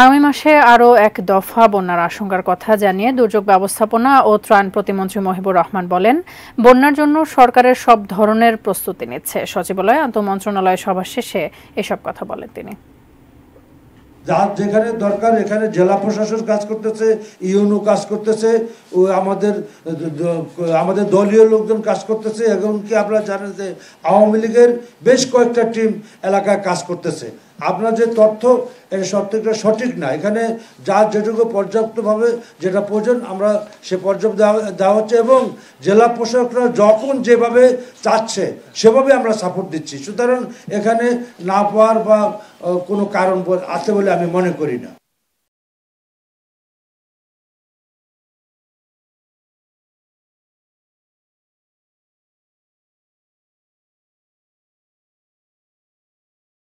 আগামী মাসে আরও এক দফা বন্যার আশঙ্কার কথা জানিয়ে দুর্যোগ ব্যবস্থাপনা ও ত্রাণ প্রতিমন্ত্রী মহিবুর রহমান বলেন বন্যার জন্য সরকারের সব ধরনের প্রস্তুতি নিচ্ছে সচিবালয় আন্তঃমন্ত্রণালয় সভা শেষে এসব কথা বলেন তিনি যার যেখানে দরকার এখানে জেলা প্রশাসন কাজ করতেছে ইউনো কাজ করতেছে ও আমাদের আমাদের দলীয় লোকজন কাজ করতেছে এবং কি আপনারা জানেন যে আওয়ামী লীগের বেশ কয়েকটা টিম এলাকায় কাজ করতেছে আপনার যে তথ্য এটা সত্যিটা সঠিক না এখানে যা যেটুকু পর্যাপ্তভাবে যেটা প্রয়োজন আমরা সে পর্যাপ্ত দেওয়া হচ্ছে এবং জেলা প্রশাসকরা যখন যেভাবে চাচ্ছে সেভাবে আমরা সাপোর্ট দিচ্ছি সুতরাং এখানে না পাওয়ার বা কোনো কারণ আছে বলে আমি মনে করি না